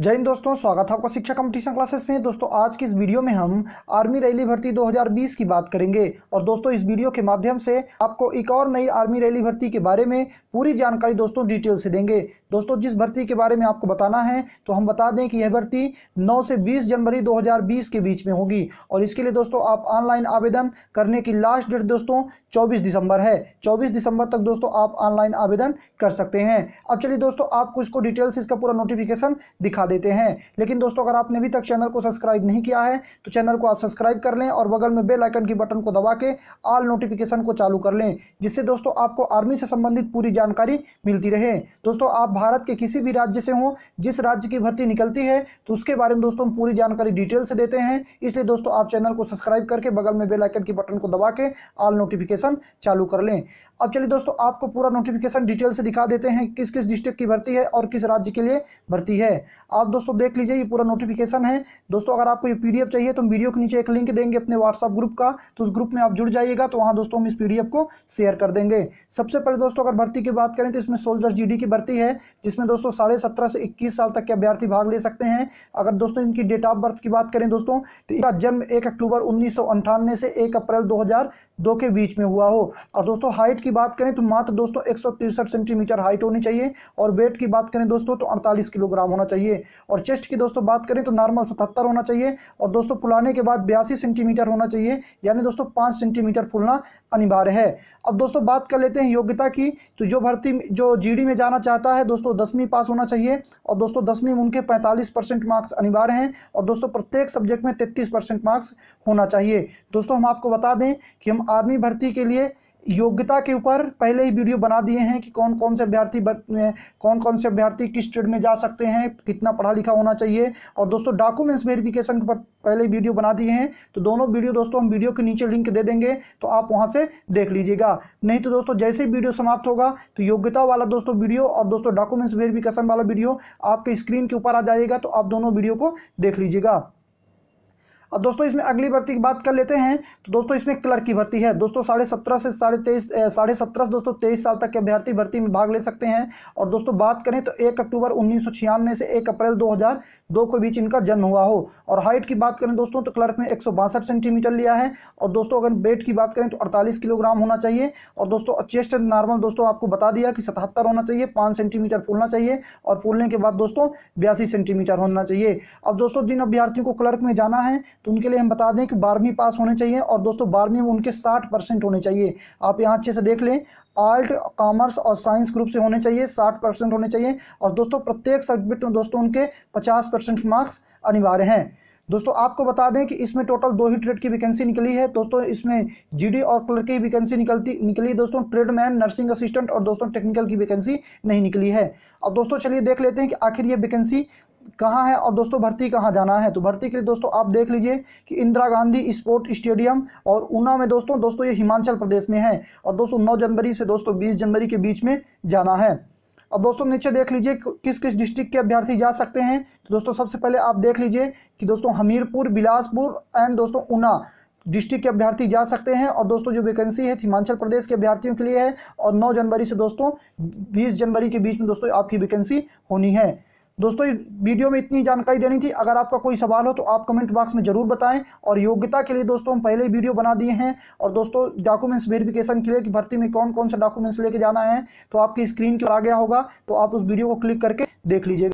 जय हिंद दोस्तों स्वागत है आपका शिक्षा कंपटीशन क्लासेस में दोस्तों आज की इस वीडियो में हम आर्मी रैली भर्ती 2020 की बात करेंगे और दोस्तों इस वीडियो के माध्यम से आपको एक और नई आर्मी रैली भर्ती के बारे में पूरी जानकारी दोस्तों डिटेल से देंगे दोस्तों जिस भर्ती के बारे में आपको बताना है तो हम बता दें कि यह भर्ती नौ से बीस जनवरी दो के बीच में होगी और इसके लिए दोस्तों आप ऑनलाइन आवेदन करने की लास्ट डेट दोस्तों चौबीस दिसंबर है चौबीस दिसंबर तक दोस्तों आप ऑनलाइन आवेदन कर सकते हैं अब चलिए दोस्तों आपको इसको डिटेल्स इसका पूरा नोटिफिकेशन दिखा दिखा देते हैं लेकिन दोस्तों अगर आपने अभी तक चैनल को सब्सक्राइब नहीं किया है तो चैनल को आप सब्सक्राइब कर लें और बगल में बेल आइकन की बटन को दबा के ऑल नोटिफिकेशन को चालू कर लें जिससे दोस्तों आपको आर्मी से संबंधित पूरी जानकारी मिलती रहे दोस्तों आप भारत के किसी भी राज्य से हों जिस राज्य की भर्ती निकलती है तो उसके बारे में दोस्तों पूरी जानकारी डिटेल से देते हैं इसलिए दोस्तों आप चैनल को सब्सक्राइब करके बगल में बेलाइकन की बटन को दबा के ऑल नोटिफिकेशन चालू कर लें अब चलिए दोस्तों आपको पूरा नोटिफिकेशन डिटेल से दिखा देते हैं किस किस डिस्ट्रिक्ट की भर्ती है और किस राज्य के लिए भर्ती है आप दोस्तों देख लीजिए ये पूरा नोटिफिकेशन है दोस्तों अगर आपको ये पीडीएफ चाहिए तो हम वीडियो के नीचे एक लिंक देंगे अपने व्हाट्सअप ग्रुप का तो उस ग्रुप में आप जुड़ जाइएगा तो वहाँ दोस्तों हम इस पीडीएफ को शेयर कर देंगे सबसे पहले दोस्तों अगर भर्ती की बात करें तो इसमें सोल्जर जी की भर्ती है जिसमें दोस्तों साढ़े से इक्कीस साल तक के अभ्यर्थी भाग ले सकते हैं अगर दोस्तों इनकी डेट ऑफ बर्थ की बात करें दोस्तों तो इनका जन्म एक अक्टूबर उन्नीस से एक अप्रैल दो के बीच में हुआ हो और दोस्तों हाइट की बात करें तो मात्र दोस्तों एक सेंटीमीटर हाइट होनी चाहिए और वेट की बात करें दोस्तों तो अड़तालीस किलोग्राम होना चाहिए और चेस्ट की दोस्तों बात करें तो नॉर्मल सतहत्तर होना चाहिए और दोस्तों फुलाने के बाद बयासी सेंटीमीटर होना चाहिए यानी दोस्तों पाँच सेंटीमीटर फुलना अनिवार्य है अब दोस्तों बात कर लेते हैं योग्यता की तो जो भर्ती जो जीडी में जाना चाहता है दोस्तों दसवीं पास होना चाहिए और दोस्तों दसवीं में उनके पैंतालीस परसेंट मार्क्स अनिवार्य हैं और दोस्तों प्रत्येक सब्जेक्ट में तैतीस परसेंट मार्क्स होना चाहिए दोस्तों हम आपको बता दें कि हम आर्मी भर्ती के लिए योग्यता के ऊपर पहले ही वीडियो बना दिए हैं कि कौन कौन से अभ्यर्थी कौन कौन से अभ्यर्थी किस ट्रेड में जा सकते हैं कितना पढ़ा लिखा होना चाहिए और दोस्तों डॉक्यूमेंट्स वेरिफिकेशन के ऊपर पहले वीडियो बना दिए हैं तो दोनों वीडियो दोस्तों हम वीडियो के नीचे लिंक दे देंगे तो आप वहाँ से देख लीजिएगा नहीं तो दोस्तों जैसे वीडियो समाप्त होगा तो योग्यता वाला दोस्तों वीडियो और दोस्तों डॉक्यूमेंट्स वेरिफिकेशन वाला वीडियो आपके स्क्रीन के ऊपर आ जाएगा तो आप दोनों वीडियो को देख लीजिएगा अब दोस्तों इसमें अगली भर्ती की बात कर लेते हैं तो दोस्तों इसमें क्लर्क की भर्ती है दोस्तों साढ़े सत्रह से साढ़े तेईस साढ़े सत्रह से दोस्तों तेईस साल तक के अभ्यर्थी भर्ती में भाग ले सकते हैं और दोस्तों बात करें तो एक अक्टूबर उन्नीस से एक अप्रैल दो के बीच इनका जन्म हुआ हो और हाइट की बात करें दोस्तों तो क्लर्क ने एक सेंटीमीटर लिया है और दोस्तों अगर वेट की बात करें तो अड़तालीस किलोग्राम होना चाहिए और दोस्तों चेस्ट नॉर्मल दोस्तों आपको बता दिया कि सतहत्तर होना चाहिए पाँच सेंटीमीटर फूलना चाहिए और फूलने के बाद दोस्तों बयासी सेंटीमीटर होना चाहिए अब दोस्तों जिन अभ्यर्थियों को क्लर्क में जाना है तो उनके लिए हम बता दें कि बारहवीं पास होने चाहिए और दोस्तों बारहवीं में उनके साठ परसेंट होने चाहिए आप यहाँ अच्छे से देख लें आर्ट कॉमर्स और साइंस ग्रुप से होने चाहिए साठ परसेंट होने चाहिए और दोस्तों प्रत्येक सब्जेक्ट में दोस्तों उनके पचास परसेंट मार्क्स अनिवार्य हैं दोस्तों आपको बता दें कि इसमें टोटल दो ही ट्रेड की वैकेंसी निकली है दोस्तों इसमें जीडी और क्लर्क की वैकेंसी निकलती निकली दोस्तों ट्रेडमैन नर्सिंग असिस्टेंट और दोस्तों टेक्निकल की वैकेंसी नहीं निकली है अब दोस्तों चलिए देख लेते हैं कि आखिर ये वैकेंसी कहाँ है और दोस्तों भर्ती कहाँ जाना है तो भर्ती के लिए दोस्तों आप देख लीजिए कि इंदिरा गांधी स्पोर्ट स्टेडियम और ऊना में दोस्तों दोस्तों ये हिमाचल प्रदेश में है और दोस्तों नौ जनवरी से दोस्तों बीस जनवरी के बीच में जाना है अब दोस्तों नीचे देख लीजिए किस किस डिस्ट्रिक्ट के अभ्यर्थी जा सकते हैं तो दोस्तों सबसे पहले आप देख लीजिए कि दोस्तों हमीरपुर बिलासपुर एंड दोस्तों ऊना डिस्ट्रिक्ट के अभ्यर्थी जा सकते हैं और दोस्तों जो वैकेंसी है हिमाचल प्रदेश के अभ्यर्थियों के लिए है और 9 जनवरी से दोस्तों 20 जनवरी के बीच में दोस्तों आपकी वैकेंसी होनी है दोस्तों वीडियो में इतनी जानकारी देनी थी अगर आपका कोई सवाल हो तो आप कमेंट बॉक्स में ज़रूर बताएं और योग्यता के लिए दोस्तों हम पहले ही वीडियो बना दिए हैं और दोस्तों डॉक्यूमेंट्स वेरिफिकेशन के लिए कि भर्ती में कौन कौन सा डॉक्यूमेंट्स लेके जाना है तो आपकी स्क्रीन के आ गया होगा तो आप उस वीडियो को क्लिक करके देख लीजिएगा